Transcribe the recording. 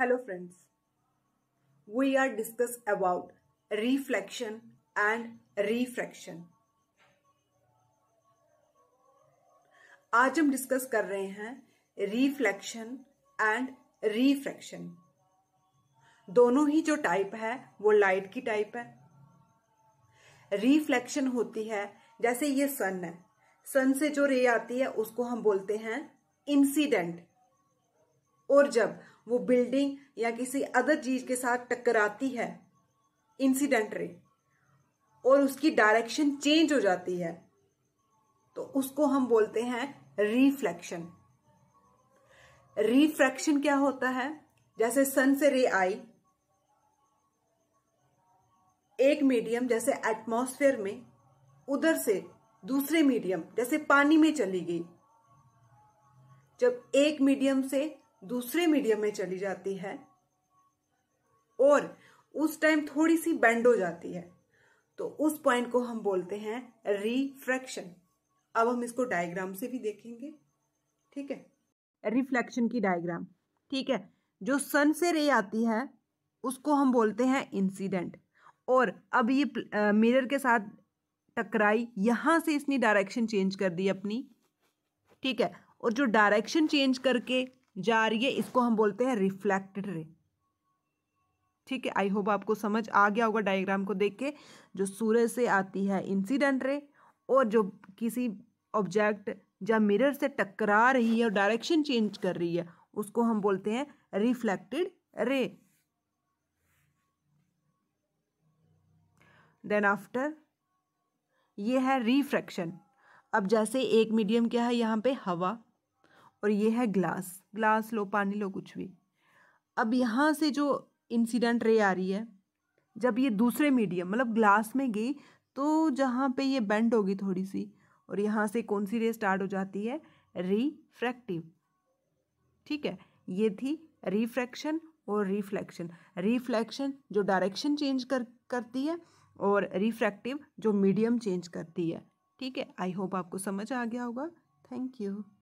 Hello friends we are discuss about reflection and refraction. आज हम discuss कर रहे हैं रिफ्लेक्शन एंड रिफ्रैक्शन दोनों ही जो टाइप है वो लाइट की टाइप है रिफ्लेक्शन होती है जैसे ये सन है सन से जो रे आती है उसको हम बोलते हैं इंसिडेंट और जब वो बिल्डिंग या किसी अदर चीज के साथ टकराती है इंसिडेंट रे और उसकी डायरेक्शन चेंज हो जाती है तो उसको हम बोलते हैं रिफ्लेक्शन रिफ्रैक्शन क्या होता है जैसे सन से रे आई एक मीडियम जैसे एटमॉस्फेयर में उधर से दूसरे मीडियम जैसे पानी में चली गई जब एक मीडियम से दूसरे मीडियम में चली जाती है और उस टाइम थोड़ी सी बेंड हो जाती है तो उस पॉइंट को हम बोलते हैं रिफ्रैक्शन अब हम इसको डायग्राम से भी देखेंगे ठीक है रिफ्लेक्शन की डायग्राम ठीक है जो सन से रे आती है उसको हम बोलते हैं इंसिडेंट और अब ये मिरर के साथ टकराई यहाँ से इसने डायरेक्शन चेंज कर दी अपनी ठीक है और जो डायरेक्शन चेंज करके जा रही है इसको हम बोलते हैं रिफ्लेक्टेड रे ठीक है आई होप आपको समझ आ गया होगा डायग्राम को देख के जो सूरज से आती है इंसिडेंट रे और जो किसी ऑब्जेक्ट या मिरर से टकरा रही है और डायरेक्शन चेंज कर रही है उसको हम बोलते हैं रिफ्लेक्टेड रे देन आफ्टर ये है रिफ्रैक्शन अब जैसे एक मीडियम क्या है यहाँ पे हवा और ये है ग्लास ग्लास लो पानी लो कुछ भी अब यहाँ से जो इंसिडेंट रे आ रही है जब ये दूसरे मीडियम मतलब ग्लास में गई तो जहाँ पे ये बेंड होगी थोड़ी सी और यहाँ से कौन सी रे स्टार्ट हो जाती है रिफ्रैक्टिव ठीक है ये थी रिफ्रैक्शन और रिफ्लेक्शन रिफ्लेक्शन जो डायरेक्शन चेंज कर करती है और रिफ्रैक्टिव जो मीडियम चेंज करती है ठीक है आई होप आपको समझ आ गया होगा थैंक यू